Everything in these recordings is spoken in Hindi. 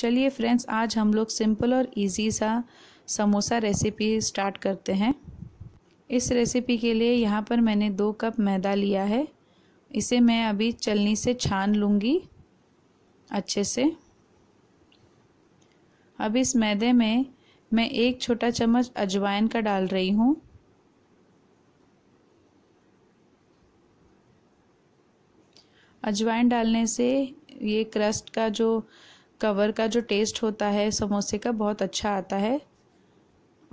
चलिए फ्रेंड्स आज हम लोग सिंपल और इजी सा समोसा रेसिपी स्टार्ट करते हैं इस रेसिपी के लिए यहाँ पर मैंने दो कप मैदा लिया है इसे मैं अभी चलनी से छान लूँगी अच्छे से अब इस मैदे में मैं एक छोटा चम्मच अजवाइन का डाल रही हूँ अजवाइन डालने से ये क्रस्ट का जो कवर का जो टेस्ट होता है समोसे का बहुत अच्छा आता है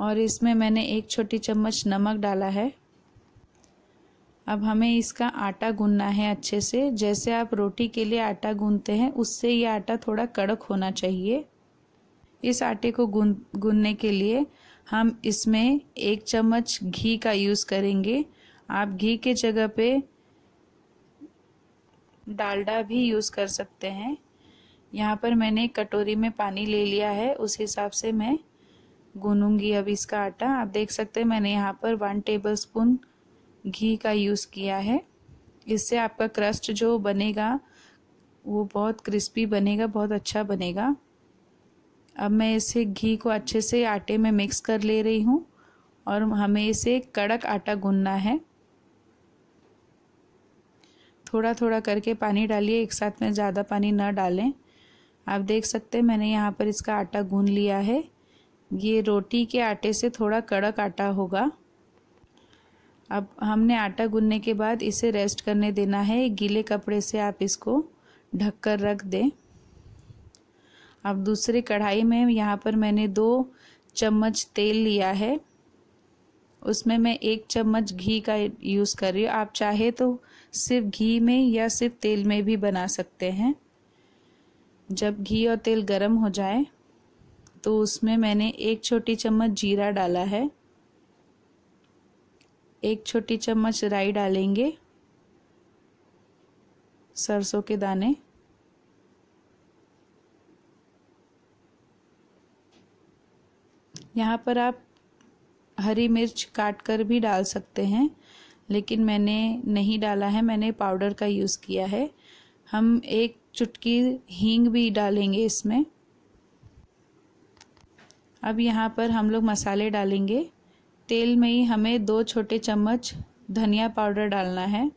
और इसमें मैंने एक छोटी चम्मच नमक डाला है अब हमें इसका आटा गूंदना है अच्छे से जैसे आप रोटी के लिए आटा गूंदते हैं उससे ये आटा थोड़ा कड़क होना चाहिए इस आटे को गूंद गूंदने के लिए हम इसमें एक चम्मच घी का यूज़ करेंगे आप घी के जगह पे डालडा भी यूज़ कर सकते हैं यहाँ पर मैंने एक कटोरी में पानी ले लिया है उस हिसाब से मैं गूनूंगी अब इसका आटा आप देख सकते हैं मैंने यहाँ पर वन टेबल स्पून घी का यूज़ किया है इससे आपका क्रस्ट जो बनेगा वो बहुत क्रिस्पी बनेगा बहुत अच्छा बनेगा अब मैं इसे घी को अच्छे से आटे में मिक्स कर ले रही हूँ और हमें इसे कड़क आटा गूनना है थोड़ा थोड़ा करके पानी डालिए एक साथ में ज़्यादा पानी ना डालें आप देख सकते हैं मैंने यहाँ पर इसका आटा गून लिया है ये रोटी के आटे से थोड़ा कड़क आटा होगा अब हमने आटा गूनने के बाद इसे रेस्ट करने देना है गीले कपड़े से आप इसको ढक कर रख दें अब दूसरी कढ़ाई में यहाँ पर मैंने दो चम्मच तेल लिया है उसमें मैं एक चम्मच घी का यूज़ कर रही हूँ आप चाहे तो सिर्फ घी में या सिर्फ तेल में भी बना सकते हैं जब घी और तेल गर्म हो जाए तो उसमें मैंने एक छोटी चम्मच जीरा डाला है एक छोटी चम्मच राई डालेंगे सरसों के दाने यहाँ पर आप हरी मिर्च काट कर भी डाल सकते हैं लेकिन मैंने नहीं डाला है मैंने पाउडर का यूज़ किया है हम एक चुटकी हींग भी डालेंगे इसमें अब यहाँ पर हम लोग मसाले डालेंगे तेल में ही हमें दो छोटे चम्मच धनिया पाउडर डालना है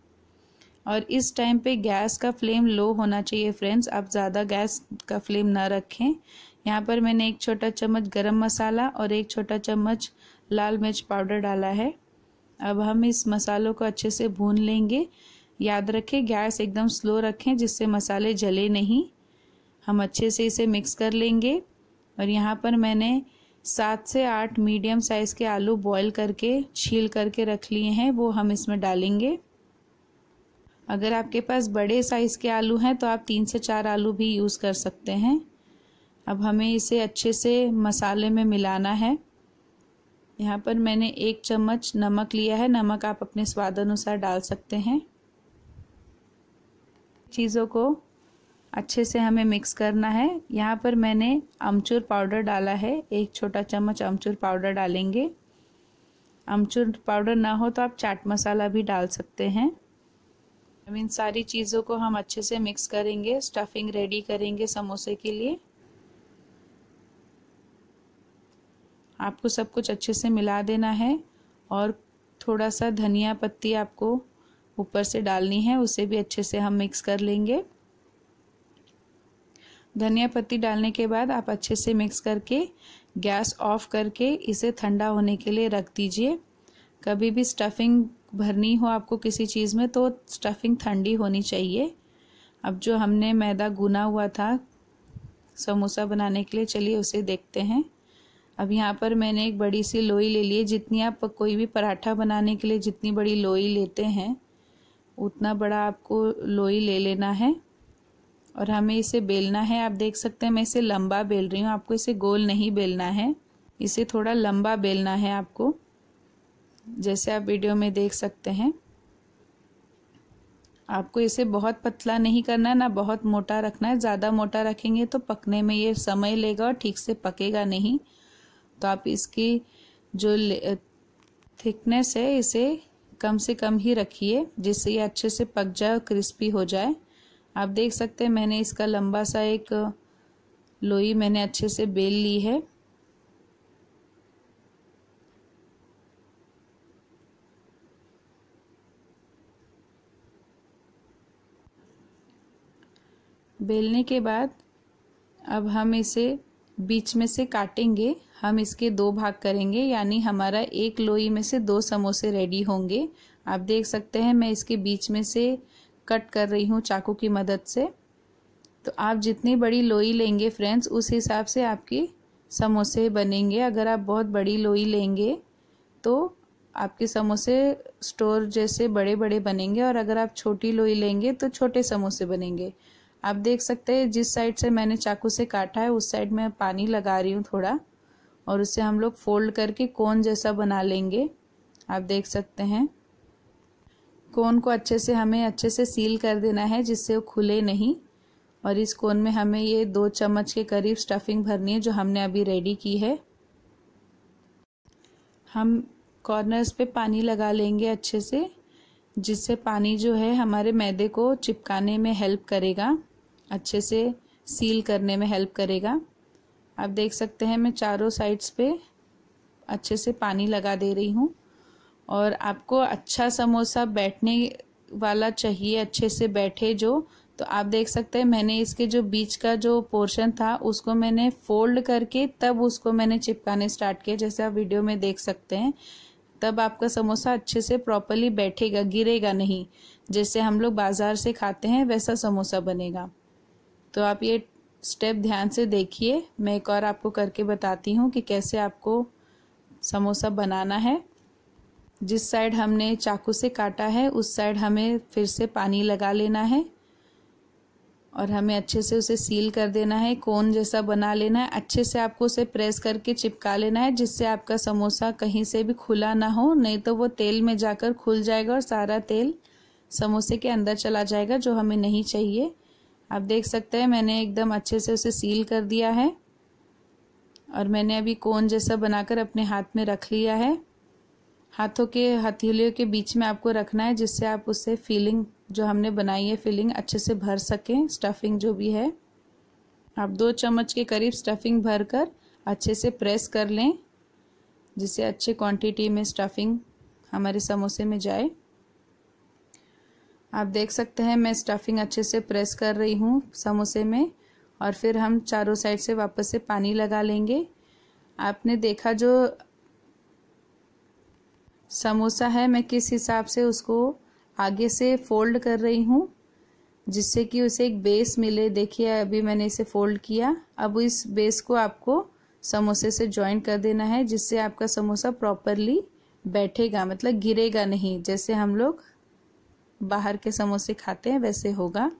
और इस टाइम पे गैस का फ्लेम लो होना चाहिए फ्रेंड्स आप ज़्यादा गैस का फ्लेम ना रखें यहाँ पर मैंने एक छोटा चम्मच गरम मसाला और एक छोटा चम्मच लाल मिर्च पाउडर डाला है अब हम इस मसालों को अच्छे से भून लेंगे याद रखें गैस एकदम स्लो रखें जिससे मसाले जले नहीं हम अच्छे से इसे मिक्स कर लेंगे और यहाँ पर मैंने सात से आठ मीडियम साइज़ के आलू बॉईल करके छील करके रख लिए हैं वो हम इसमें डालेंगे अगर आपके पास बड़े साइज़ के आलू हैं तो आप तीन से चार आलू भी यूज़ कर सकते हैं अब हमें इसे अच्छे से मसाले में मिलाना है यहाँ पर मैंने एक चम्मच नमक लिया है नमक आप अपने स्वाद अनुसार डाल सकते हैं चीज़ों को अच्छे से हमें मिक्स करना है यहाँ पर मैंने अमचूर पाउडर डाला है एक छोटा चम्मच अमचूर पाउडर डालेंगे अमचूर पाउडर ना हो तो आप चाट मसाला भी डाल सकते हैं हम इन सारी चीज़ों को हम अच्छे से मिक्स करेंगे स्टफिंग रेडी करेंगे समोसे के लिए आपको सब कुछ अच्छे से मिला देना है और थोड़ा सा धनिया पत्ती आपको ऊपर से डालनी है उसे भी अच्छे से हम मिक्स कर लेंगे धनिया पत्ती डालने के बाद आप अच्छे से मिक्स करके गैस ऑफ करके इसे ठंडा होने के लिए रख दीजिए कभी भी स्टफिंग भरनी हो आपको किसी चीज़ में तो स्टफिंग ठंडी होनी चाहिए अब जो हमने मैदा गुना हुआ था समोसा बनाने के लिए चलिए उसे देखते हैं अब यहाँ पर मैंने एक बड़ी सी लोई ले ली है जितनी आप कोई भी पराठा बनाने के लिए जितनी बड़ी लोई लेते हैं उतना बड़ा आपको लोई ले लेना है और हमें इसे बेलना है आप देख सकते हैं मैं इसे लंबा बेल रही हूँ आपको इसे गोल नहीं बेलना है इसे थोड़ा लंबा बेलना है आपको जैसे आप वीडियो में देख सकते हैं आपको इसे बहुत पतला नहीं करना है ना बहुत मोटा रखना है ज़्यादा मोटा रखेंगे तो पकने में ये समय लेगा और ठीक से पकेगा नहीं तो आप इसकी जो थिकनेस है इसे कम से कम ही रखिए जिससे ये अच्छे से पक जाए और क्रिस्पी हो जाए आप देख सकते हैं मैंने इसका लंबा सा एक लोई मैंने अच्छे से बेल ली है बेलने के बाद अब हम इसे बीच में से काटेंगे हम इसके दो भाग करेंगे यानी हमारा एक लोई में से दो समोसे रेडी होंगे आप देख सकते हैं मैं इसके बीच में से कट कर रही हूँ चाकू की मदद से तो आप जितनी बड़ी लोई लेंगे फ्रेंड्स उस हिसाब से आपके समोसे बनेंगे अगर आप बहुत बड़ी लोई लेंगे तो आपके समोसे स्टोर जैसे बड़े बड़े बनेंगे और अगर आप छोटी लोई लेंगे तो छोटे समोसे बनेंगे आप देख सकते हैं जिस साइड से मैंने चाकू से काटा है उस साइड में पानी लगा रही हूँ थोड़ा और उसे हम लोग फोल्ड करके कोन जैसा बना लेंगे आप देख सकते हैं कोन को अच्छे से हमें अच्छे से सील कर देना है जिससे वो खुले नहीं और इस कोन में हमें ये दो चम्मच के करीब स्टफिंग भरनी है जो हमने अभी रेडी की है हम कॉर्नर्स पे पानी लगा लेंगे अच्छे से जिससे पानी जो है हमारे मैदे को चिपकाने में हेल्प करेगा अच्छे से सील करने में हेल्प करेगा आप देख सकते हैं मैं चारों साइड्स पे अच्छे से पानी लगा दे रही हूँ और आपको अच्छा समोसा बैठने वाला चाहिए अच्छे से बैठे जो तो आप देख सकते हैं मैंने इसके जो बीच का जो पोर्शन था उसको मैंने फोल्ड करके तब उसको मैंने चिपकाने स्टार्ट किया जैसे आप वीडियो में देख सकते हैं तब आपका समोसा अच्छे से प्रॉपरली बैठेगा गिरेगा नहीं जैसे हम लोग बाज़ार से खाते हैं वैसा समोसा बनेगा तो आप ये स्टेप ध्यान से देखिए मैं एक और आपको करके बताती हूँ कि कैसे आपको समोसा बनाना है जिस साइड हमने चाकू से काटा है उस साइड हमें फिर से पानी लगा लेना है और हमें अच्छे से उसे सील कर देना है कोन जैसा बना लेना है अच्छे से आपको उसे प्रेस करके चिपका लेना है जिससे आपका समोसा कहीं से भी खुला ना हो नहीं तो वो तेल में जाकर खुल जाएगा और सारा तेल समोसे के अंदर चला जाएगा जो हमें नहीं चाहिए आप देख सकते हैं मैंने एकदम अच्छे से उसे सील कर दिया है और मैंने अभी कोन जैसा बनाकर अपने हाथ में रख लिया है हाथों के हथेलियों के बीच में आपको रखना है जिससे आप उसे फीलिंग जो हमने बनाई है फीलिंग अच्छे से भर सकें स्टफिंग जो भी है आप दो चम्मच के करीब स्टफिंग भर कर अच्छे से प्रेस कर लें जिससे अच्छे क्वांटिटी में स्टफिंग हमारे समोसे में जाए आप देख सकते हैं मैं स्टफिंग अच्छे से प्रेस कर रही हूँ समोसे में और फिर हम चारों साइड से वापस से पानी लगा लेंगे आपने देखा जो समोसा है मैं किस हिसाब से उसको आगे से फोल्ड कर रही हूँ जिससे कि उसे एक बेस मिले देखिए अभी मैंने इसे फोल्ड किया अब इस बेस को आपको समोसे से ज्वाइन कर देना है जिससे आपका समोसा प्रॉपरली बैठेगा मतलब गिरेगा नहीं जैसे हम लोग बाहर के समोसे खाते हैं वैसे होगा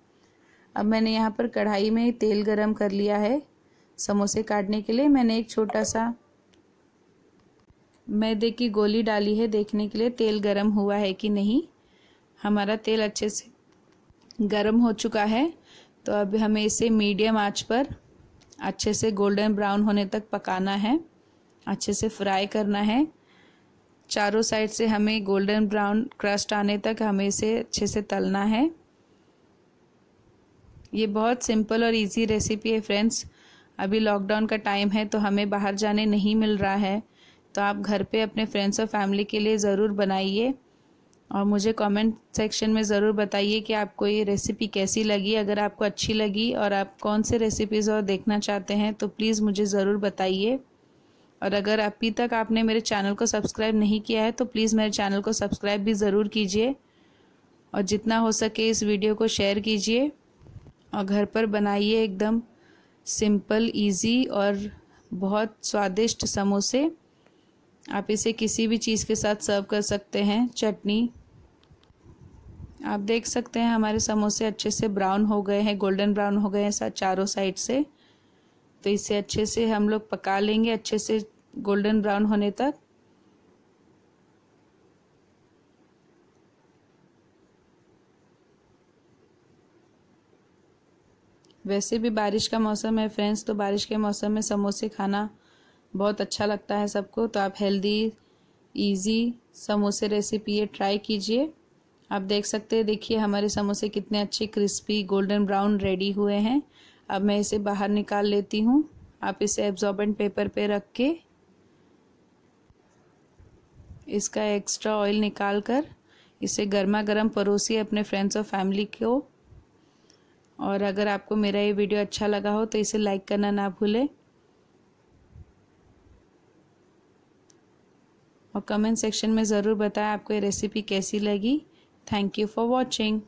अब मैंने यहाँ पर कढ़ाई में तेल गरम कर लिया है समोसे काटने के लिए मैंने एक छोटा सा मैदे की गोली डाली है देखने के लिए तेल गरम हुआ है कि नहीं हमारा तेल अच्छे से गरम हो चुका है तो अब हमें इसे मीडियम आंच पर अच्छे से गोल्डन ब्राउन होने तक पकाना है अच्छे से फ्राई करना है चारों साइड से हमें गोल्डन ब्राउन क्रस्ट आने तक हमें इसे अच्छे से तलना है ये बहुत सिंपल और इजी रेसिपी है फ्रेंड्स अभी लॉकडाउन का टाइम है तो हमें बाहर जाने नहीं मिल रहा है तो आप घर पे अपने फ्रेंड्स और फैमिली के लिए ज़रूर बनाइए और मुझे कमेंट सेक्शन में ज़रूर बताइए कि आपको ये रेसिपी कैसी लगी अगर आपको अच्छी लगी और आप कौन से रेसिपीज़ और देखना चाहते हैं तो प्लीज़ मुझे ज़रूर बताइए और अगर अभी तक आपने मेरे चैनल को सब्सक्राइब नहीं किया है तो प्लीज़ मेरे चैनल को सब्सक्राइब भी ज़रूर कीजिए और जितना हो सके इस वीडियो को शेयर कीजिए और घर पर बनाइए एकदम सिंपल इजी और बहुत स्वादिष्ट समोसे आप इसे किसी भी चीज़ के साथ सर्व कर सकते हैं चटनी आप देख सकते हैं हमारे समोसे अच्छे से ब्राउन हो गए हैं गोल्डन ब्राउन हो गए हैं चारों साइड से तो इसे अच्छे से हम लोग पका लेंगे अच्छे से गोल्डन ब्राउन होने तक वैसे भी बारिश का मौसम है फ्रेंड्स तो बारिश के मौसम में समोसे खाना बहुत अच्छा लगता है सबको तो आप हेल्दी इजी समोसे रेसिपी ये ट्राई कीजिए आप देख सकते हैं देखिए हमारे समोसे कितने अच्छे क्रिस्पी गोल्डन ब्राउन रेडी हुए हैं अब मैं इसे बाहर निकाल लेती हूँ आप इसे एब्जॉर्बेंट पेपर पे रख के इसका एक्स्ट्रा ऑयल निकाल कर इसे गर्मा गर्म परोसी अपने फ्रेंड्स और फैमिली को और अगर आपको मेरा ये वीडियो अच्छा लगा हो तो इसे लाइक करना ना भूलें और कमेंट सेक्शन में ज़रूर बताएं आपको ये रेसिपी कैसी लगी थैंक यू फॉर वॉचिंग